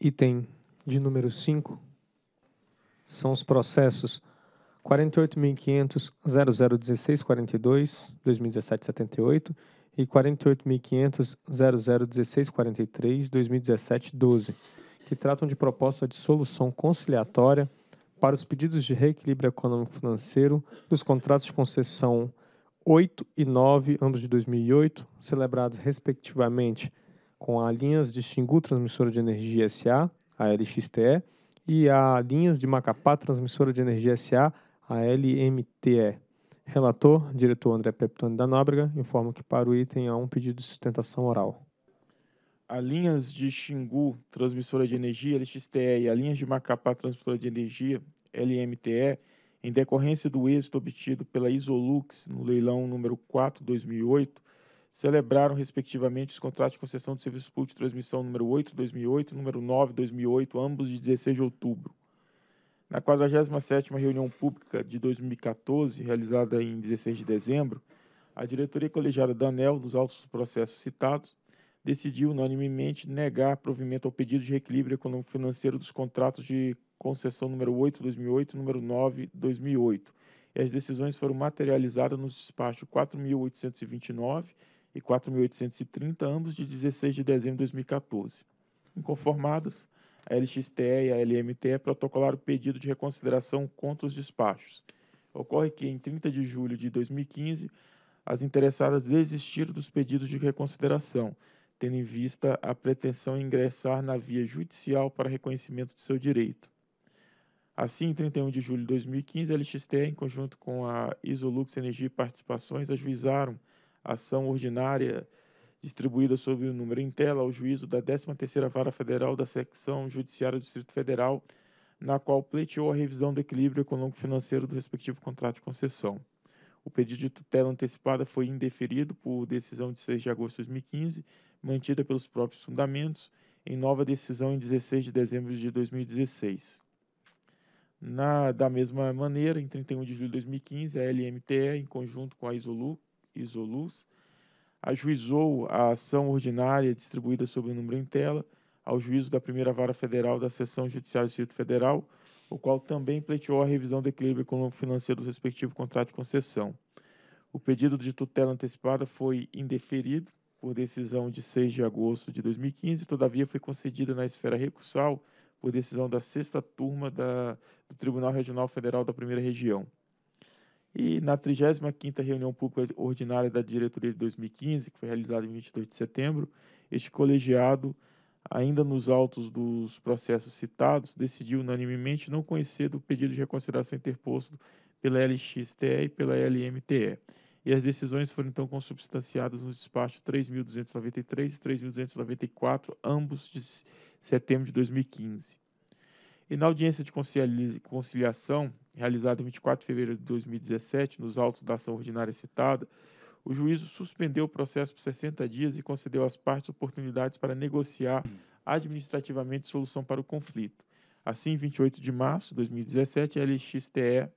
item de número 5 são os processos 48.500.001642-2017-78 e 48.500.001643-2017-12, que tratam de proposta de solução conciliatória para os pedidos de reequilíbrio econômico-financeiro dos contratos de concessão 8 e 9, ambos de 2008, celebrados respectivamente com a linhas de Xingu Transmissora de Energia SA, a LXTE, e a linhas de Macapá Transmissora de Energia SA, a LMTE. Relator, diretor André Peptoni da Nóbrega, informa que para o item há um pedido de sustentação oral. A linhas de Xingu Transmissora de Energia, LXTE, e a linhas de Macapá Transmissora de Energia, LMTE, em decorrência do êxito obtido pela Isolux no leilão número 4/2008, celebraram, respectivamente, os contratos de concessão de serviços públicos de transmissão número 8, 2008 e número 9, 2008, ambos de 16 de outubro. Na 47ª reunião pública de 2014, realizada em 16 de dezembro, a diretoria colegiada da ANEL, nos autos processos citados, decidiu unanimemente negar provimento ao pedido de reequilíbrio econômico-financeiro dos contratos de concessão número 8, 2008 e número 9, 2008. E as decisões foram materializadas nos despachos 4.829 e 4.830, ambos de 16 de dezembro de 2014. Inconformadas, a LXTE e a LMTE protocolaram o pedido de reconsideração contra os despachos. Ocorre que, em 30 de julho de 2015, as interessadas desistiram dos pedidos de reconsideração, tendo em vista a pretensão em ingressar na via judicial para reconhecimento de seu direito. Assim, em 31 de julho de 2015, a LXTE, em conjunto com a Isolux Energia e Participações, ajuizaram ação ordinária distribuída sob o número em tela ao juízo da 13ª Vara Federal da Secção Judiciária do Distrito Federal, na qual pleiteou a revisão do equilíbrio econômico-financeiro do respectivo contrato de concessão. O pedido de tutela antecipada foi indeferido por decisão de 6 de agosto de 2015, mantida pelos próprios fundamentos, em nova decisão em 16 de dezembro de 2016. Na, da mesma maneira, em 31 de julho de 2015, a LMTE, em conjunto com a Isolu, isolus ajuizou a ação ordinária distribuída sob o número em tela ao juízo da primeira vara federal da seção judiciária do Distrito Federal, o qual também pleiteou a revisão do equilíbrio econômico-financeiro do respectivo contrato de concessão. O pedido de tutela antecipada foi indeferido por decisão de 6 de agosto de 2015, todavia foi concedida na esfera recursal por decisão da sexta turma da, do Tribunal Regional Federal da Primeira Região. E na 35ª reunião pública ordinária da diretoria de 2015, que foi realizada em 22 de setembro, este colegiado, ainda nos autos dos processos citados, decidiu unanimemente não conhecer do pedido de reconsideração interposto pela LXTE e pela LMTE. E as decisões foram então consubstanciadas nos despachos 3.293 e 3.294, ambos de setembro de 2015. E na audiência de conciliação, realizado em 24 de fevereiro de 2017, nos autos da ação ordinária citada, o juízo suspendeu o processo por 60 dias e concedeu às partes oportunidades para negociar administrativamente solução para o conflito. Assim, em 28 de março de 2017, a LXTE,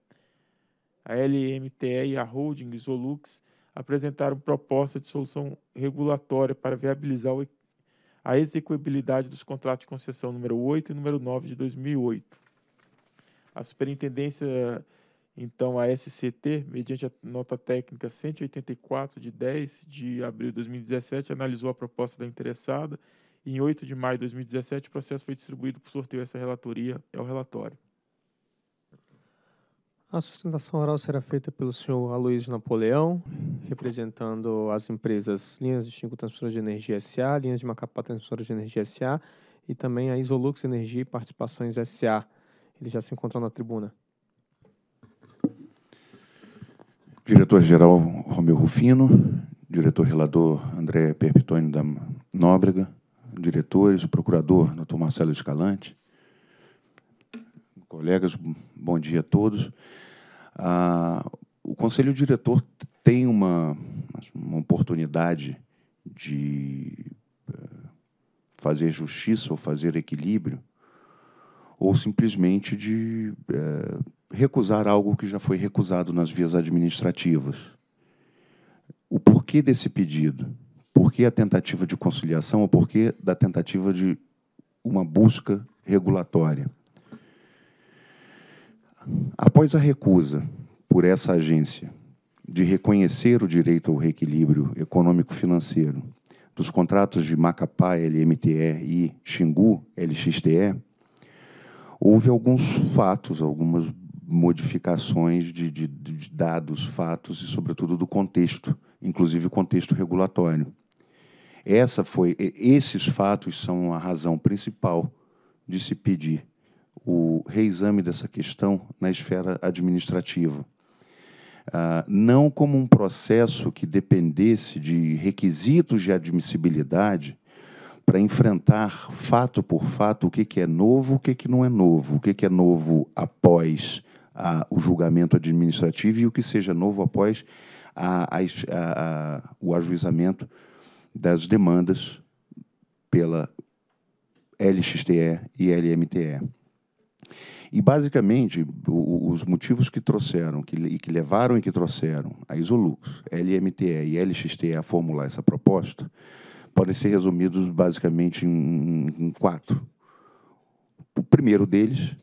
a LMTE e a Holding Isolux apresentaram proposta de solução regulatória para viabilizar a execuibilidade dos contratos de concessão número 8 e número 9 de 2008. A superintendência, então, a SCT, mediante a nota técnica 184 de 10 de abril de 2017, analisou a proposta da interessada e, em 8 de maio de 2017, o processo foi distribuído por sorteio. Essa relatoria é o relatório. A sustentação oral será feita pelo senhor Aloysio Napoleão, representando as empresas Linhas de Chico Transmissoras de Energia S.A., Linhas de Macapá Transmissoras de Energia S.A. e também a Isolux Energia e Participações S.A. Ele já se encontra na tribuna. Diretor-geral Romeu Rufino, diretor-relador André Perpitônio da Nóbrega, diretores, procurador doutor Marcelo Escalante, colegas, bom dia a todos. Ah, o Conselho Diretor tem uma, uma oportunidade de eh, fazer justiça ou fazer equilíbrio ou simplesmente de é, recusar algo que já foi recusado nas vias administrativas. O porquê desse pedido? Por que a tentativa de conciliação ou por que da tentativa de uma busca regulatória? Após a recusa por essa agência de reconhecer o direito ao reequilíbrio econômico-financeiro dos contratos de Macapá LMTE e Xingu LXTE, Houve alguns fatos, algumas modificações de, de, de dados, fatos e, sobretudo, do contexto, inclusive o contexto regulatório. Essa foi, esses fatos são a razão principal de se pedir o reexame dessa questão na esfera administrativa. Ah, não como um processo que dependesse de requisitos de admissibilidade, para enfrentar fato por fato o que, que é novo, o que, que não é novo, o que, que é novo após a, o julgamento administrativo e o que seja novo após a, a, o ajuizamento das demandas pela LXTE e LMTE. E, basicamente, o, os motivos que trouxeram, que, que levaram e que trouxeram a Isolux, LMTE e LXTE a formular essa proposta podem ser resumidos basicamente em, em quatro. O primeiro deles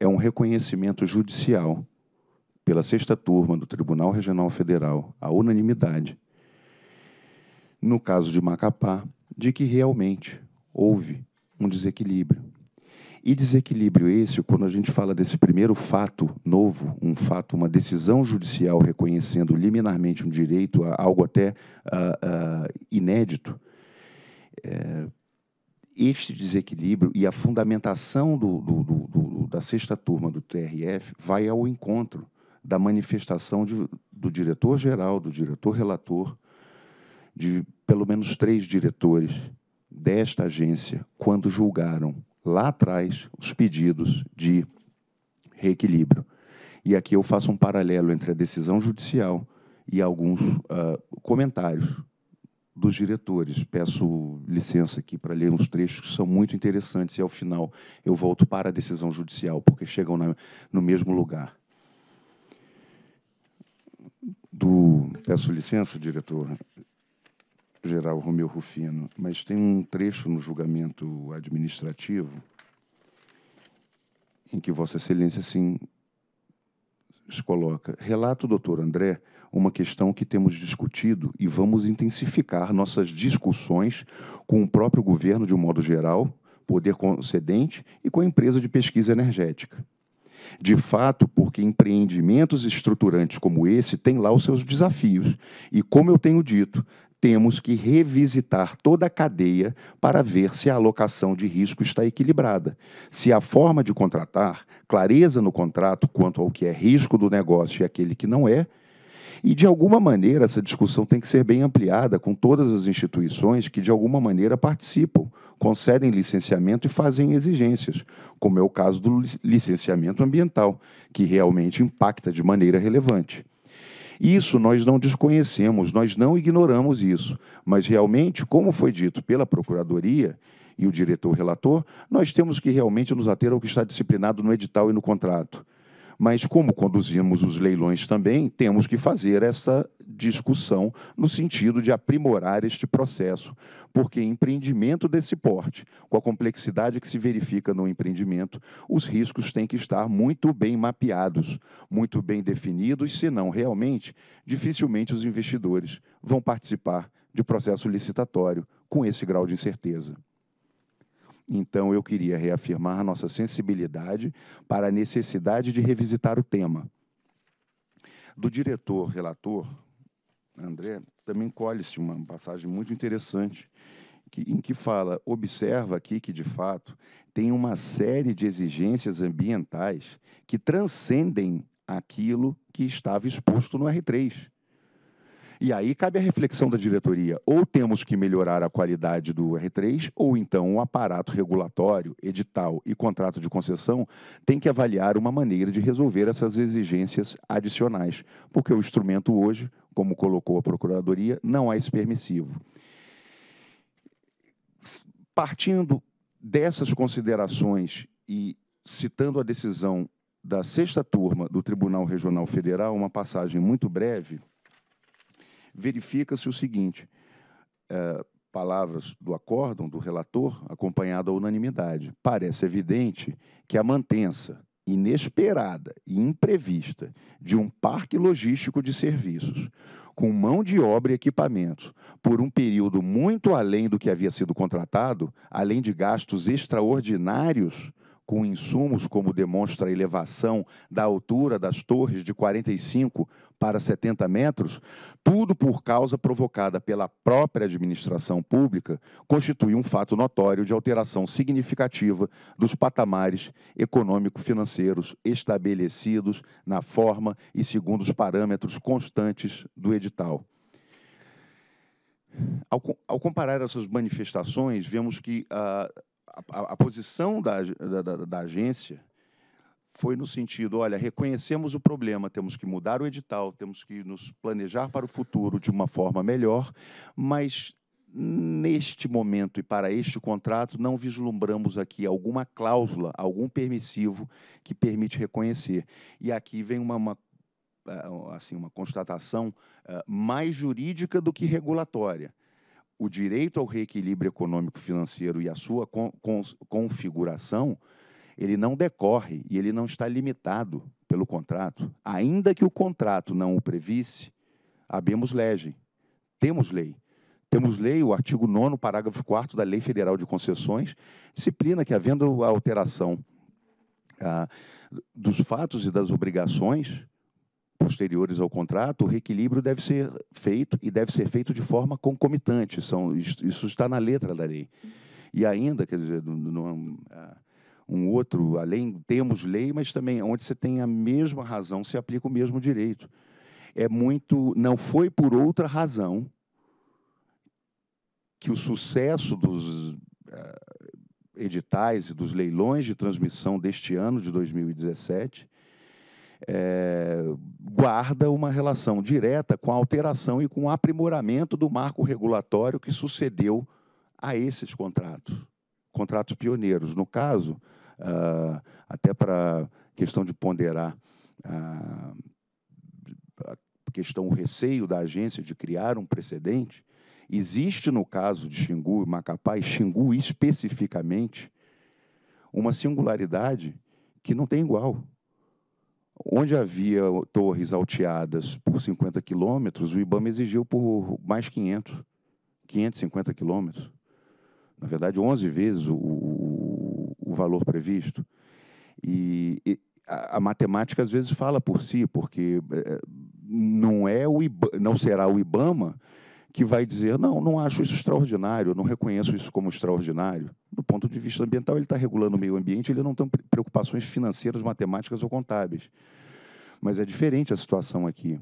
é um reconhecimento judicial pela sexta turma do Tribunal Regional Federal, a unanimidade, no caso de Macapá, de que realmente houve um desequilíbrio. E desequilíbrio esse, quando a gente fala desse primeiro fato novo, um fato, uma decisão judicial reconhecendo liminarmente um direito, algo até uh, uh, inédito, é, este desequilíbrio e a fundamentação do, do, do, da sexta turma do TRF vai ao encontro da manifestação de, do diretor-geral, do diretor-relator, de pelo menos três diretores desta agência, quando julgaram lá atrás os pedidos de reequilíbrio. E aqui eu faço um paralelo entre a decisão judicial e alguns uh, comentários dos diretores. Peço licença aqui para ler uns trechos que são muito interessantes e, ao final, eu volto para a decisão judicial, porque chegam na, no mesmo lugar. Do, peço licença, diretor geral Romeu Rufino, mas tem um trecho no julgamento administrativo em que Vossa Excelência assim se coloca. Relato o doutor André uma questão que temos discutido e vamos intensificar nossas discussões com o próprio governo, de um modo geral, poder concedente e com a empresa de pesquisa energética. De fato, porque empreendimentos estruturantes como esse têm lá os seus desafios. E, como eu tenho dito, temos que revisitar toda a cadeia para ver se a alocação de risco está equilibrada, se a forma de contratar, clareza no contrato quanto ao que é risco do negócio e aquele que não é, e, de alguma maneira, essa discussão tem que ser bem ampliada com todas as instituições que, de alguma maneira, participam, concedem licenciamento e fazem exigências, como é o caso do licenciamento ambiental, que realmente impacta de maneira relevante. Isso nós não desconhecemos, nós não ignoramos isso, mas realmente, como foi dito pela Procuradoria, e o diretor relator, nós temos que realmente nos ater ao que está disciplinado no edital e no contrato. Mas, como conduzimos os leilões também, temos que fazer essa discussão no sentido de aprimorar este processo, porque empreendimento desse porte, com a complexidade que se verifica no empreendimento, os riscos têm que estar muito bem mapeados, muito bem definidos, senão, realmente, dificilmente os investidores vão participar de processo licitatório com esse grau de incerteza. Então, eu queria reafirmar nossa sensibilidade para a necessidade de revisitar o tema. Do diretor relator, André, também colhe-se uma passagem muito interessante, que, em que fala: observa aqui que, de fato, tem uma série de exigências ambientais que transcendem aquilo que estava exposto no R3. E aí cabe a reflexão da diretoria. Ou temos que melhorar a qualidade do R3, ou então o aparato regulatório, edital e contrato de concessão tem que avaliar uma maneira de resolver essas exigências adicionais, porque o instrumento hoje, como colocou a Procuradoria, não é permissivo. Partindo dessas considerações e citando a decisão da sexta turma do Tribunal Regional Federal, uma passagem muito breve verifica-se o seguinte: é, palavras do acórdão, do relator, acompanhado à unanimidade. Parece evidente que a mantença inesperada e imprevista de um parque logístico de serviços, com mão de obra e equipamentos, por um período muito além do que havia sido contratado, além de gastos extraordinários com insumos, como demonstra a elevação da altura das torres de 45 para 70 metros, tudo por causa provocada pela própria administração pública, constitui um fato notório de alteração significativa dos patamares econômico-financeiros estabelecidos na forma e segundo os parâmetros constantes do edital. Ao, ao comparar essas manifestações, vemos que ah, a, a, a posição da, da, da agência foi no sentido, olha, reconhecemos o problema, temos que mudar o edital, temos que nos planejar para o futuro de uma forma melhor, mas neste momento e para este contrato não vislumbramos aqui alguma cláusula, algum permissivo que permite reconhecer. E aqui vem uma, uma eh, assim, uma constatação eh, mais jurídica do que regulatória. O direito ao reequilíbrio econômico financeiro e a sua con configuração ele não decorre e ele não está limitado pelo contrato. Ainda que o contrato não o previsse, habemos lege, temos lei. Temos lei, o artigo 9 parágrafo 4 da Lei Federal de Concessões, disciplina que, havendo a alteração ah, dos fatos e das obrigações posteriores ao contrato, o reequilíbrio deve ser feito e deve ser feito de forma concomitante. São, isso está na letra da lei. E ainda, quer dizer, não, ah, um outro, além temos lei, mas também onde você tem a mesma razão, se aplica o mesmo direito. É muito, não foi por outra razão que o sucesso dos uh, editais e dos leilões de transmissão deste ano de 2017 é, eh, guarda uma relação direta com a alteração e com o aprimoramento do marco regulatório que sucedeu a esses contratos, contratos pioneiros. No caso, uh, até para questão de ponderar a, ah, a questão, o receio da agência de criar um precedente, existe no caso de Xingu e Macapá, e Xingu especificamente, uma singularidade que não tem igual. Onde havia torres alteadas por 50 quilômetros, o IBAMA exigiu por mais 500, 550 quilômetros. Na verdade, 11 vezes o, o valor previsto. E, e a, a, matemática às vezes fala por si, porque é, não é o IBA, não será o IBAMA que vai dizer não, não acho isso extraordinário, não reconheço isso como extraordinário. Do ponto de vista ambiental, ele está regulando o meio ambiente, ele não tem preocupações financeiras, matemáticas ou contábeis. Mas é diferente a situação aqui.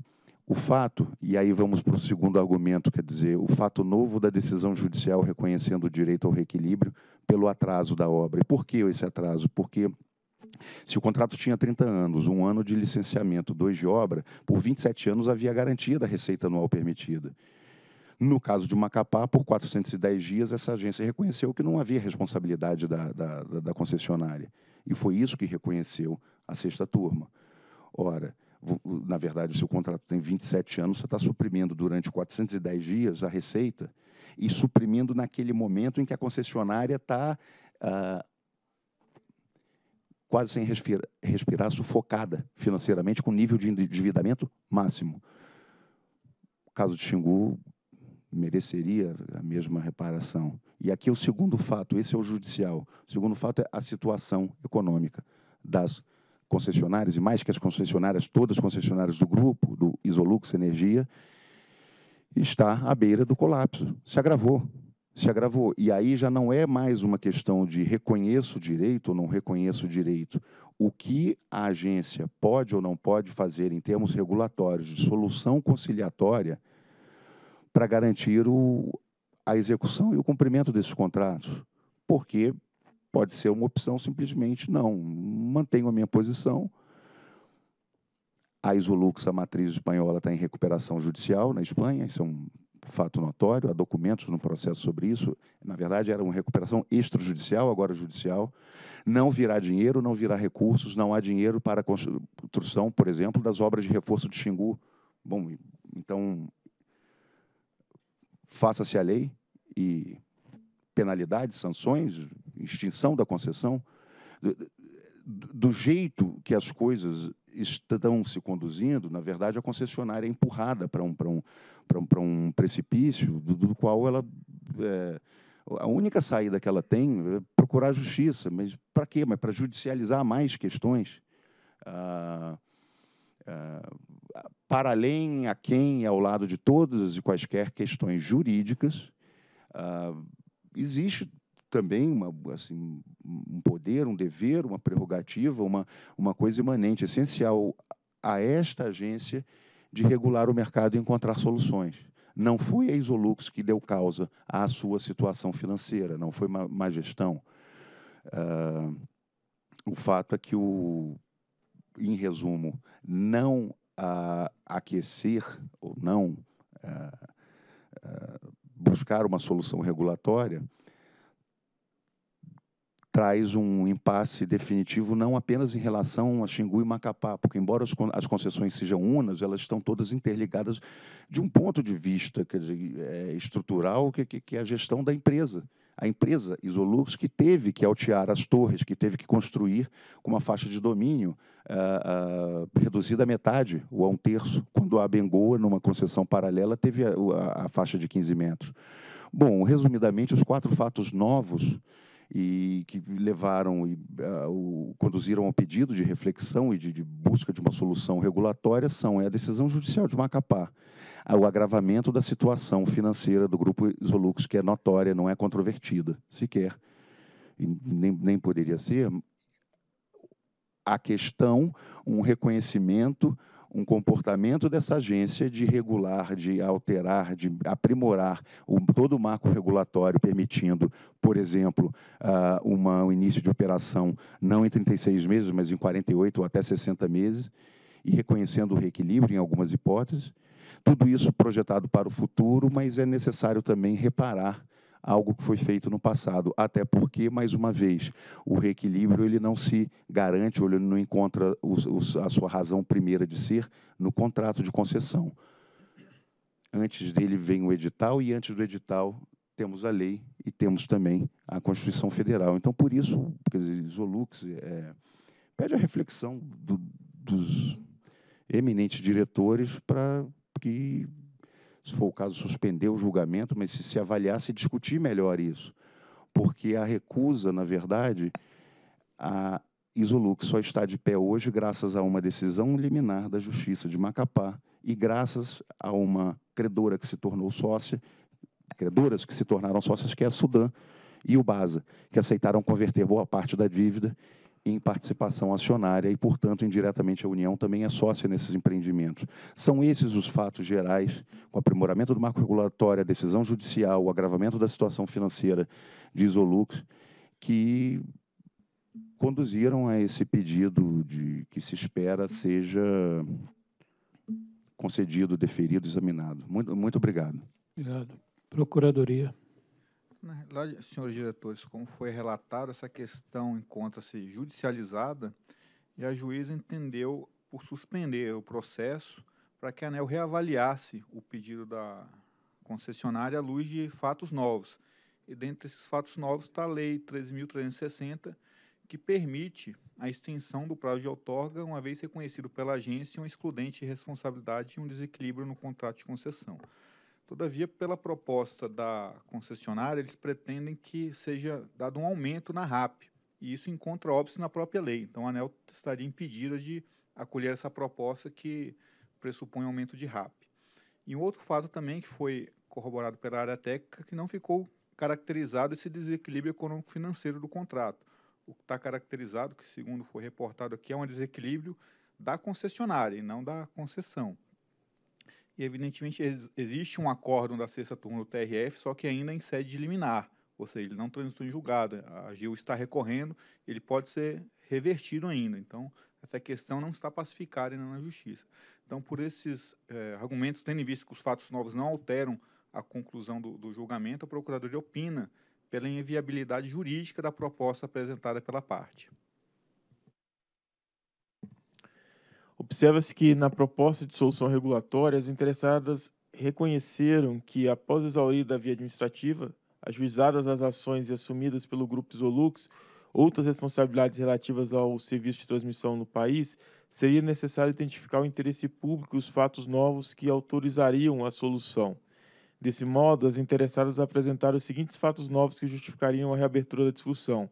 O fato, e aí vamos para o segundo argumento, quer dizer, o fato novo da decisão judicial reconhecendo o direito ao reequilíbrio pelo atraso da obra. E por que esse atraso? Porque se o contrato tinha 30 anos, um ano de licenciamento, dois de obra, por 27 anos havia garantia da receita anual permitida. No caso de Macapá, por 410 dias, essa agência reconheceu que não havia responsabilidade da, da, da concessionária. E foi isso que reconheceu a sexta turma. Ora, na verdade, o seu contrato tem 27 anos, você está suprimindo durante 410 dias a receita e suprimindo naquele momento em que a concessionária está ah, quase sem respirar, respirar, sufocada financeiramente, com nível de endividamento máximo. O caso de Xingu mereceria a mesma reparação. E aqui o segundo fato, esse é o judicial. O segundo fato é a situação econômica das concessionárias concessionárias, e mais que as concessionárias, todas as concessionárias do grupo, do Isolux Energia, está à beira do colapso. Se agravou. Se agravou. E aí já não é mais uma questão de reconheço o direito ou não reconheço o direito. O que a agência pode ou não pode fazer em termos regulatórios de solução conciliatória para garantir o, a execução e o cumprimento desses contratos. Porque Pode ser uma opção simplesmente não. Mantenho a minha posição. A Isolux, a matriz espanhola, está em recuperação judicial na Espanha, isso é um fato notório. Há documentos no processo sobre isso. Na verdade, era uma recuperação extrajudicial, agora judicial. Não virá dinheiro, não virá recursos, não há dinheiro para a construção, por exemplo, das obras de reforço de Xingu. Bom, então, faça-se a lei e penalidades, sanções, extinção da concessão, do, do jeito que as coisas estão se conduzindo, na verdade, a concessionária é empurrada para um, para um, para um, um precipício do, do qual ela. É, a única saída que ela tem é procurar justiça. Mas para quê? Mas para judicializar mais questões. Ah, ah, para além, a quem, ao lado de todas e quaisquer questões jurídicas, ah, existe também uma, assim, um poder, um dever, uma prerrogativa, uma, uma coisa imanente, essencial a esta agência de regular o mercado e encontrar soluções. Não foi a Isolux que deu causa à sua situação financeira, não foi má, má gestão. Uh, o fato é que, o, em resumo, não uh, aquecer ou não uh, buscar uma solução regulatória traz um impasse definitivo não apenas em relação a Xingu e Macapá, porque embora as, concessões sejam unas, elas estão todas interligadas de um ponto de vista quer dizer, é, estrutural, que, que, que é a gestão da empresa a empresa Isolux que teve que altear as torres, que teve que construir com uma faixa de domínio uh, uh, reduzida à metade ou a um terço, quando a Bengoa, numa concessão paralela, teve a, a, a faixa de 15 metros. Bom, resumidamente, os quatro fatos novos e que levaram e uh, conduziram ao pedido de reflexão e de, de, busca de uma solução regulatória são é a decisão judicial de Macapá, ah, o agravamento da situação financeira do grupo Isolux, que é notória, não é controvertida sequer, e nem, nem poderia ser, a questão, um reconhecimento um comportamento dessa agência de regular, de alterar, de aprimorar o, todo o marco regulatório, permitindo, por exemplo, uh, uma, um início de operação não em 36 meses, mas em 48 ou até 60 meses, e reconhecendo o reequilíbrio em algumas hipóteses. Tudo isso projetado para o futuro, mas é necessário também reparar algo que foi feito no passado, até porque, mais uma vez, o reequilíbrio ele não se garante ou ele não encontra os, os, a sua razão primeira de ser no contrato de concessão. Antes dele vem o edital e antes do edital temos a lei e temos também a Constituição Federal. Então, por isso, dizer, Zolux é, pede a reflexão do, dos eminentes diretores para que se for o caso, suspender o julgamento, mas se se avaliasse e discutir melhor isso. Porque a recusa, na verdade, a Isolux só está de pé hoje graças a uma decisão liminar da Justiça de Macapá e graças a uma credora que se tornou sócia, credoras que se tornaram sócias, que é a Sudã e o Baza, que aceitaram converter boa parte da dívida em participação acionária e, portanto, indiretamente a União também é sócia nesses empreendimentos. São esses os fatos gerais, com aprimoramento do marco regulatório, a decisão judicial, o agravamento da situação financeira de Isolux, que conduziram a esse pedido de que se espera seja concedido, deferido, examinado. Muito, muito obrigado. Obrigado. Procuradoria. Né? Lá, senhores diretores, como foi relatado, essa questão encontra-se judicializada e a juíza entendeu por suspender o processo para que a ANEL reavaliasse o pedido da concessionária à luz de fatos novos. E dentre esses fatos novos está a Lei 3.360, que permite a extensão do prazo de outorga, uma vez reconhecido pela agência um excludente de responsabilidade e um desequilíbrio no contrato de concessão. Todavia, pela proposta da concessionária, eles pretendem que seja dado um aumento na RAP, e isso encontra óbvio na própria lei. Então, a ANEL estaria impedida de acolher essa proposta que pressupõe aumento de RAP. E um outro fato também que foi corroborado pela área técnica, que não ficou caracterizado esse desequilíbrio econômico-financeiro do contrato. O que está caracterizado, que segundo foi reportado aqui, é um desequilíbrio da concessionária e não da concessão. E, evidentemente, ex existe um acórdão da sexta turma do TRF, só que ainda em sede de liminar, ou seja, ele não transitou em julgado, a AGU está recorrendo, ele pode ser revertido ainda. Então, essa questão não está pacificada ainda na Justiça. Então, por esses eh, argumentos, tendo em vista que os fatos novos não alteram a conclusão do, do julgamento, a Procuradoria opina pela inviabilidade jurídica da proposta apresentada pela parte. Observa-se que, na proposta de solução regulatória, as interessadas reconheceram que, após exaurida a via administrativa, ajuizadas as ações e assumidas pelo Grupo Isolux, outras responsabilidades relativas ao serviço de transmissão no país, seria necessário identificar o interesse público e os fatos novos que autorizariam a solução. Desse modo, as interessadas apresentaram os seguintes fatos novos que justificariam a reabertura da discussão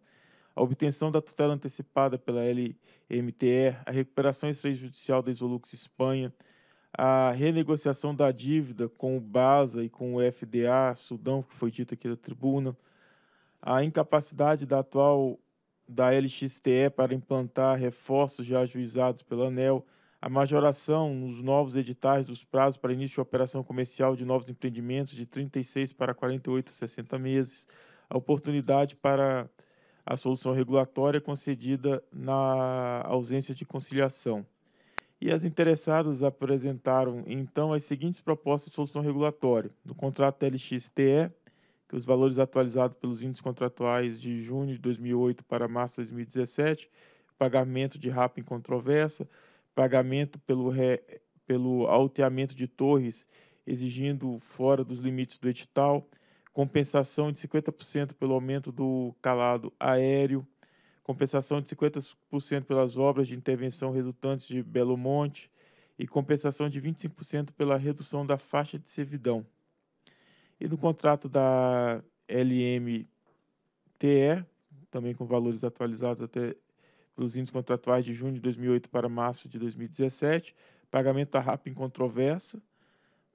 a obtenção da tutela antecipada pela LMTE, a recuperação extrajudicial da Isolux Espanha, a renegociação da dívida com o BASA e com o FDA Sudão, que foi dito aqui da tribuna, a incapacidade da atual da LXTE para implantar reforços já ajuizados pela ANEL, a majoração nos novos editais dos prazos para início de operação comercial de novos empreendimentos de 36 para 48 a 60 meses, a oportunidade para a solução regulatória concedida na ausência de conciliação. E as interessadas apresentaram, então, as seguintes propostas de solução regulatória. No contrato LXTE, que os valores atualizados pelos índices contratuais de junho de 2008 para março de 2017, pagamento de RAP em controvérsia, pagamento pelo, re, pelo alteamento de torres exigindo fora dos limites do edital, compensação de 50% pelo aumento do calado aéreo, compensação de 50% pelas obras de intervenção resultantes de Belo Monte e compensação de 25% pela redução da faixa de servidão. E no contrato da LMTE, também com valores atualizados até pelos índices contratuais de junho de 2008 para março de 2017, pagamento da RAP controvérsia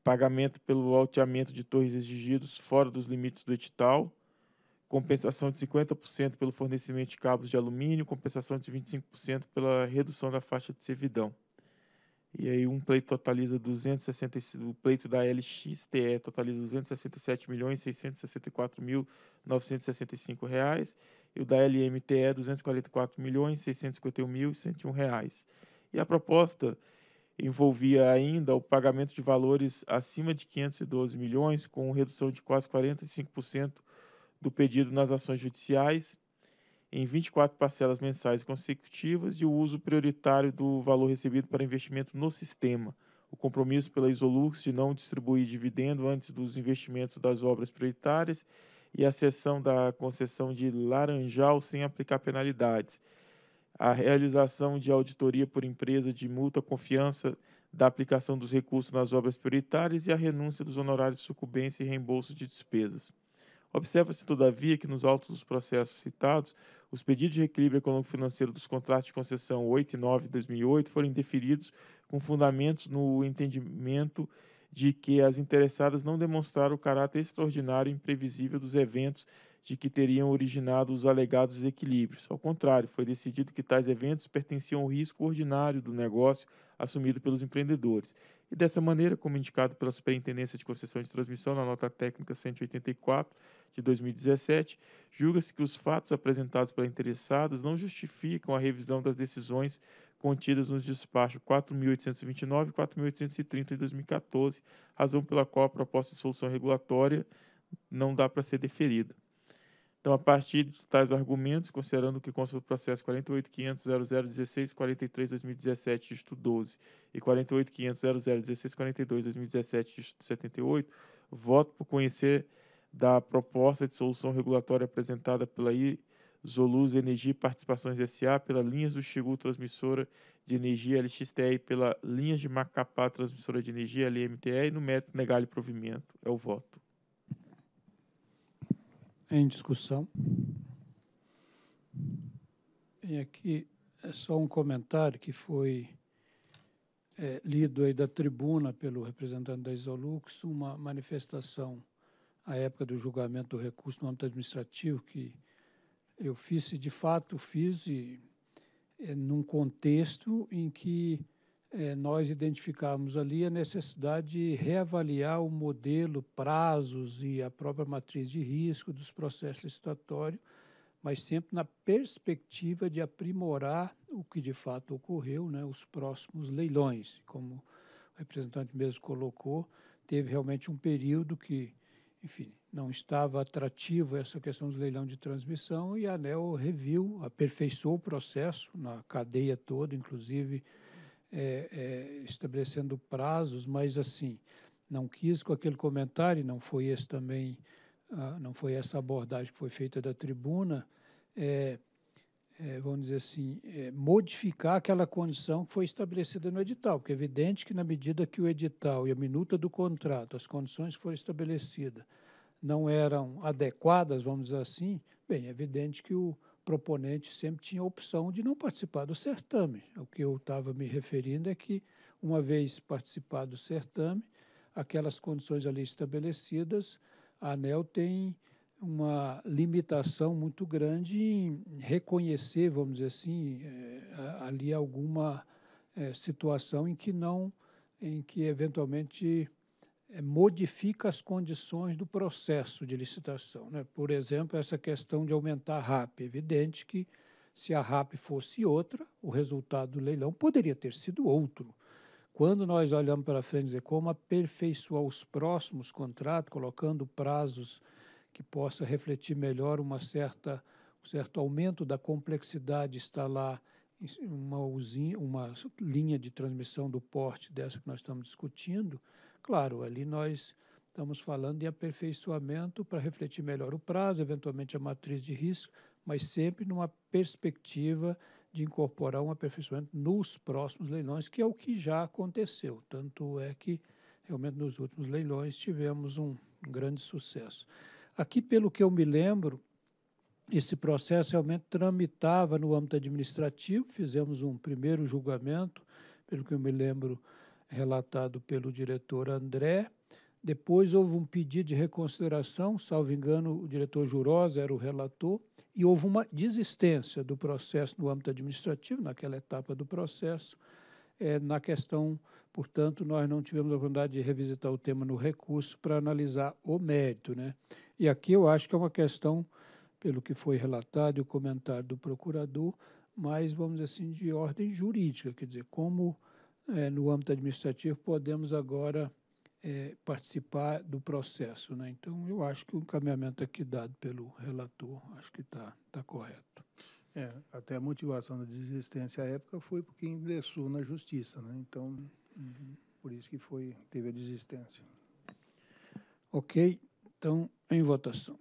pagamento pelo alteamento de torres exigidos fora dos limites do edital, compensação de 50% pelo fornecimento de cabos de alumínio, compensação de 25% pela redução da faixa de servidão. E aí um pleito totaliza 260, o pleito da LXTE totaliza 267 milhões mil reais e o da LMTE R$ milhões mil reais. E a proposta envolvia ainda o pagamento de valores acima de 512 milhões, com redução de quase 45% do pedido nas ações judiciais, em 24 parcelas mensais consecutivas, e o uso prioritário do valor recebido para investimento no sistema. O compromisso pela Isolux de não distribuir dividendo antes dos investimentos das obras prioritárias e a cessão da concessão de Laranjal sem aplicar penalidades a realização de auditoria por empresa de multa confiança da aplicação dos recursos nas obras prioritárias e a renúncia dos honorários de sucumbência e reembolso de despesas. Observa-se, todavia, que nos autos dos processos citados, os pedidos de equilíbrio econômico-financeiro dos contratos de concessão 8 e 9 de 2008 foram deferidos com fundamentos no entendimento de que as interessadas não demonstraram o caráter extraordinário e imprevisível dos eventos de que teriam originado os alegados desequilíbrios. Ao contrário, foi decidido que tais eventos pertenciam ao risco ordinário do negócio assumido pelos empreendedores. E dessa maneira, como indicado pela Superintendência de Concessão de Transmissão na nota técnica 184 de 2017, julga-se que os fatos apresentados pelas interessadas não justificam a revisão das decisões contidas nos despachos 4.829 e 4.830 de 2014, razão pela qual a proposta de solução regulatória não dá para ser deferida. Então, a partir de tais argumentos, considerando que consta do processo 48.500.0016.43.2017, isto 12, e 48.500.0016.42.2017, isto 78, voto por conhecer da proposta de solução regulatória apresentada pela Isoluz Energia e Participações SA, pela Linhas do Xingu Transmissora de Energia LXTE e pela Linhas de Macapá Transmissora de Energia LMTE e no método Negalho Provimento. É o voto em discussão. E aqui é só um comentário que foi é, lido aí da tribuna pelo representante da Isolux, uma manifestação à época do julgamento do recurso no âmbito administrativo que eu fiz, e de fato fiz, e, é, num contexto em que é, nós identificamos ali a necessidade de reavaliar o modelo, prazos e a própria matriz de risco dos processos licitatórios, mas sempre na perspectiva de aprimorar o que de fato ocorreu, né, os próximos leilões. Como o representante mesmo colocou, teve realmente um período que, enfim, não estava atrativo essa questão dos leilões de transmissão e a ANEL reviu, aperfeiçoou o processo na cadeia toda, inclusive é, é, estabelecendo prazos, mas assim, não quis com aquele comentário, não foi esse também, ah, não foi essa abordagem que foi feita da tribuna, é, é vamos dizer assim, é, modificar aquela condição que foi estabelecida no edital, porque é evidente que na medida que o edital e a minuta do contrato, as condições que foram estabelecidas, não eram adequadas, vamos dizer assim, bem, é evidente que o proponente sempre tinha a opção de não participar do certame. O que eu estava me referindo é que, uma vez participado do certame, aquelas condições ali estabelecidas, a ANEL tem uma limitação muito grande em reconhecer, vamos dizer assim, eh, ali alguma eh, situação em que não, em que eventualmente eh, modifica as condições do processo de licitação. Né? Por exemplo, essa questão de aumentar a RAP. É evidente que, se a RAP fosse outra, o resultado do leilão poderia ter sido outro. Quando nós olhamos para frente e como aperfeiçoar os próximos contratos, colocando prazos que possa refletir melhor uma certa, um certo aumento da complexidade instalar uma, uma linha de transmissão do porte dessa que nós estamos discutindo, Claro, ali nós estamos falando de aperfeiçoamento para refletir melhor o prazo, eventualmente a matriz de risco, mas sempre numa perspectiva de incorporar um aperfeiçoamento nos próximos leilões, que é o que já aconteceu. Tanto é que realmente nos últimos leilões tivemos um grande sucesso. Aqui, pelo que eu me lembro, esse processo realmente tramitava no âmbito administrativo, fizemos um primeiro julgamento, pelo que eu me lembro, relatado pelo diretor André. Depois houve um pedido de reconsideração, salvo engano, o diretor Jurosa era o relator, e houve uma desistência do processo no âmbito administrativo, naquela etapa do processo, é, na questão, portanto, nós não tivemos a oportunidade de revisitar o tema no recurso para analisar o mérito. Né? E aqui eu acho que é uma questão, pelo que foi relatado e o comentário do procurador, mas, vamos dizer assim, de ordem jurídica, quer dizer, como é, no âmbito administrativo, podemos agora é, participar do processo. Né? Então, eu acho que o encaminhamento aqui dado pelo relator, acho que está tá correto. É, até a motivação da desistência à época foi porque ingressou na justiça, né? Então, uhum. por isso que foi, teve a desistência. Ok, então, em votação.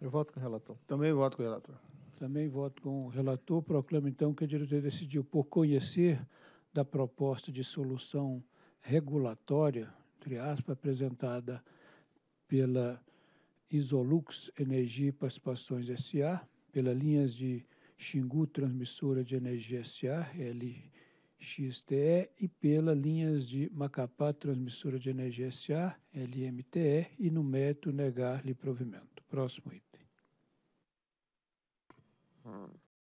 Eu voto com o relator. Também voto com o relator. Também voto com o relator. Proclamo, então, que a diretoria decidiu, por conhecer da proposta de solução regulatória, entre aspas, apresentada pela Isolux Energia e Participações SA, pela linhas de Xingu Transmissora de Energia SA, LXTE, e pela linhas de Macapá Transmissora de Energia SA, LMTE, e no método negar-lhe provimento. Próximo item. Hum.